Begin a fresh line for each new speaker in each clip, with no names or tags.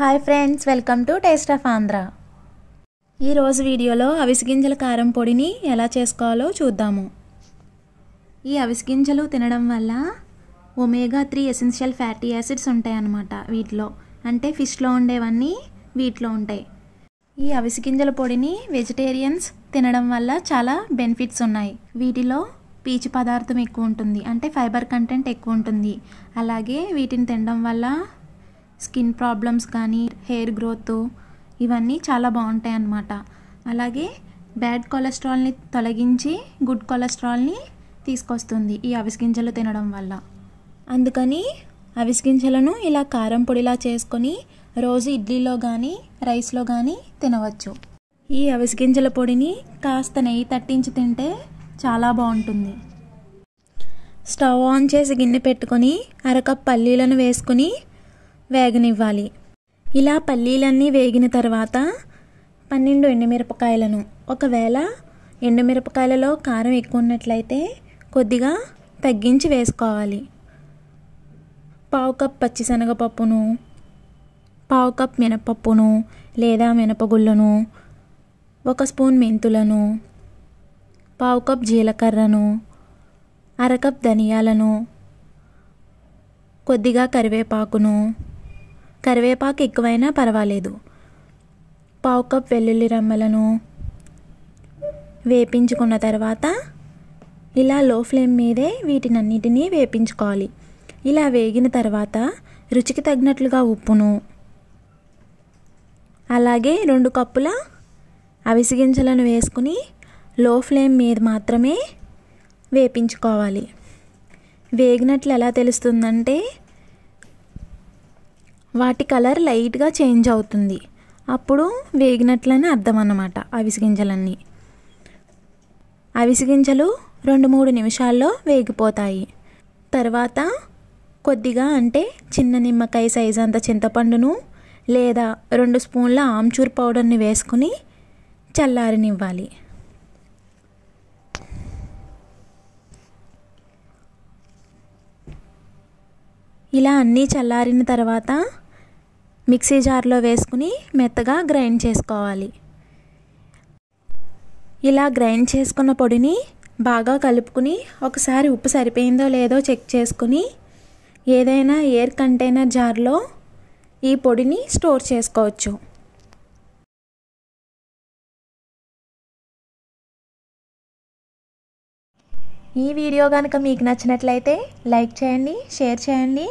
hi friends welcome to taste of Andhra ఈరోజు వీడియోలో అవిసిగింజల కారం పొడిని ఎలా చేసుకోవాలో చూద్దాము ఈ అవిసిగింజలు తినడం వల్ల omega three essential fatty acids ఉంటాయన్నమాట వీటిలో అంటే ఫిష్లో ఉండేవన్నీ వీటిలో ఉంటాయి ఈ అవిసిగింజల పొడిని వెజిటేరియన్స్ తినడం వల్ల చాలా బెనిఫిట్స్ ఉన్నాయి వీటిలో పీచు పదార్థం ఎక్కువ ఉంటుంది అంటే ఫైబర్ కంటెంట్ ఎక్కువ ఉంటుంది అలాగే వీటిని తినడం వల్ల స్కిన్ ప్రాబ్లమ్స్ కానీ హెయిర్ గ్రోత్ ఇవన్నీ చాలా బాగుంటాయి అన్నమాట అలాగే బ్యాడ్ కొలెస్ట్రాల్ని తొలగించి గుడ్ కొలెస్ట్రాల్ని తీసుకొస్తుంది ఈ అవిసిగింజలు తినడం వల్ల అందుకని అవిసిగింజలను ఇలా కారం పొడిలా చేసుకొని రోజు ఇడ్లీలో కానీ రైస్లో కానీ తినవచ్చు ఈ అవిసిగింజల పొడిని కాస్త నెయ్యి తట్టించి తింటే చాలా బాగుంటుంది స్టవ్ ఆన్ చేసి గిన్నె పెట్టుకొని అరకప్ పల్లీలను వేసుకుని వేగనివ్వాలి ఇలా పల్లీలన్నీ వేగిన తర్వాత పన్నెండు ఎండుమిరపకాయలను ఒకవేళ ఎండుమిరపకాయలలో కారం ఎక్కువ ఉన్నట్లయితే కొద్దిగా తగ్గించి వేసుకోవాలి పావు కప్ పచ్చిశనగపప్పును పావు కప్ మినపప్పును లేదా మినపగుళ్ళను ఒక స్పూన్ మెంతులను పావు కప్ జీలకర్రను అరకప్ ధనియాలను కొద్దిగా కరివేపాకును కరివేపాకు ఎక్కువైనా పర్వాలేదు పావు కప్ వెల్లుల్లి రెమ్మలను వేపించుకున్న తర్వాత ఇలా లో ఫ్లేమ్ మీదే వీటినన్నిటినీ వేపించుకోవాలి ఇలా వేగిన తర్వాత రుచికి తగినట్లుగా ఉప్పును అలాగే రెండు కప్పుల అవిసిగింజలను గింజలను వేసుకుని లో ఫ్లేమ్ మీద మాత్రమే వేపించుకోవాలి వేగినట్లు ఎలా తెలుస్తుందంటే వాటి కలర్ లైట్గా చేంజ్ అవుతుంది అప్పుడు వేగినట్లని అర్థం అన్నమాట అవిసిగింజలన్నీ గింజలన్నీ గింజలు రెండు మూడు నిమిషాల్లో వేగిపోతాయి తర్వాత కొద్దిగా అంటే చిన్న నిమ్మకాయ సైజు అంత చింతపండును లేదా రెండు స్పూన్ల ఆమ్చూర్ పౌడర్ని వేసుకుని చల్లారినివ్వాలి ఇలా అన్నీ చల్లారిన తర్వాత మిక్సీ జార్లో వేసుకుని మెత్తగా గ్రైండ్ చేసుకోవాలి ఇలా గ్రైండ్ చేసుకున్న పొడిని బాగా కలుపుకుని ఒకసారి ఉప్పు సరిపోయిందో లేదో చెక్ చేసుకుని ఏదైనా ఎయిర్ కంటైనర్ జార్లో ఈ పొడిని స్టోర్ చేసుకోవచ్చు ఈ వీడియో కనుక మీకు నచ్చినట్లయితే లైక్ చేయండి షేర్ చేయండి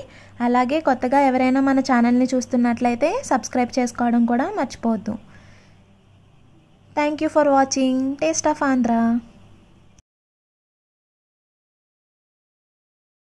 అలాగే కొత్తగా ఎవరైనా మన ఛానల్ని చూస్తున్నట్లయితే సబ్స్క్రైబ్ చేసుకోవడం కూడా మర్చిపోవద్దు thank you for watching taste of Andhra